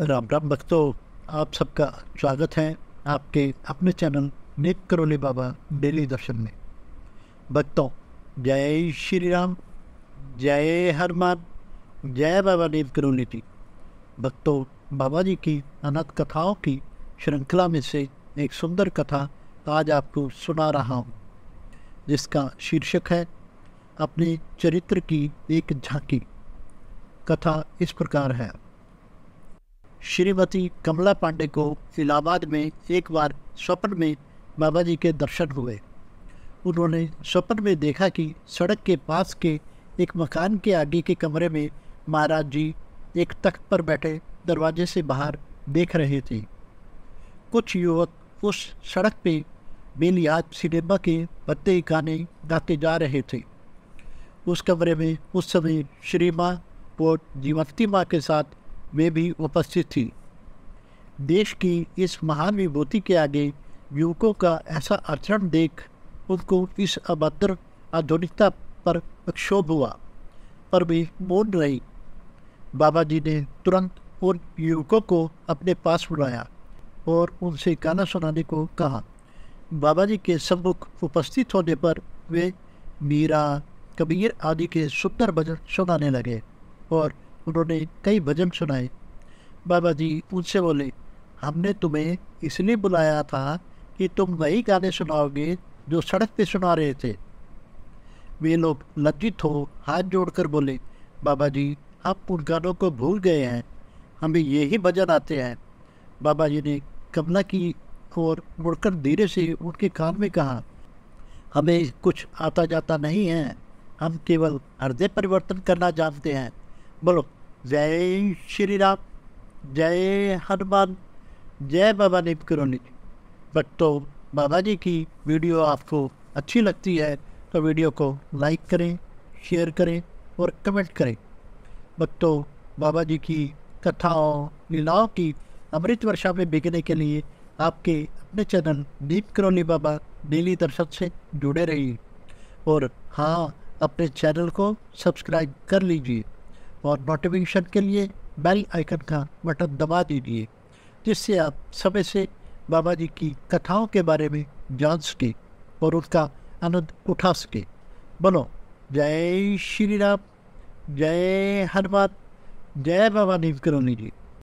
राम राम भक्तों आप सबका स्वागत है आपके अपने चैनल नेक करोली बाबा डेली दर्शन में भक्तों जय श्री राम जय हनुमान जय बाबा देव करोली जी भक्तों बाबा जी की अनंत कथाओं की श्रृंखला में से एक सुंदर कथा आज आपको सुना रहा हूँ जिसका शीर्षक है अपने चरित्र की एक झांकी कथा इस प्रकार है श्रीमती कमला पांडे को इलाहाबाद में एक बार स्वप्न में बाबा जी के दर्शन हुए उन्होंने स्वप्न में देखा कि सड़क के पास के एक मकान के आगे के कमरे में महाराज जी एक तख्त पर बैठे दरवाजे से बाहर देख रहे थे कुछ युवक उस सड़क पे बेलियाज सिनेमा के पत्ते गाने गाते जा रहे थे उस कमरे में उस समय श्री माँ जीवंती माँ के साथ में भी उपस्थित थी देश की इस महान विभूति के आगे युवकों का ऐसा आचरण देख उनको इस अभद्र आधुनिकता पर क्षोभ हुआ पर भी मौन रही बाबा जी ने तुरंत उन युवकों को अपने पास बुलाया और उनसे गाना सुनाने को कहा बाबा जी के सम्मुख उपस्थित होने पर वे मीरा कबीर आदि के सुंदर भजन सुनाने लगे और उन्होंने कई भजन सुनाए बाबा जी उनसे बोले हमने तुम्हें इसलिए बुलाया था कि तुम वही गाने सुनाओगे जो सड़क पे सुना रहे थे वे लोग लज्जित हो हाथ जोड़कर बोले बाबा जी आप उन गानों को भूल गए हैं हमें यही भजन आते हैं बाबा जी ने कमला की और मुड़कर धीरे से उनके कान में कहा हमें कुछ आता जाता नहीं है हम केवल हृदय परिवर्तन करना जानते हैं बोलो जय श्री राम जय हनुमान जय बाबा दीप किरोनी बट तो बाबा जी की वीडियो आपको अच्छी लगती है तो वीडियो को लाइक करें शेयर करें और कमेंट करें भक्तों बाबा जी की कथाओं लीलाओं की अमृत वर्षा में बिकने के लिए आपके अपने चैनल दीप करोनी बाबा डेली दर्शन से जुड़े रहिए और हाँ अपने चैनल को सब्सक्राइब कर लीजिए और नोटिफिकेशन के लिए बेल आइकन का बटन दबा दीजिए जिससे आप समय से बाबा जी की कथाओं के बारे में जान सकें और उनका आनंद उठा सकें बोलो जय श्री राम जय हनुमान जय बाबा नीम करोनी जी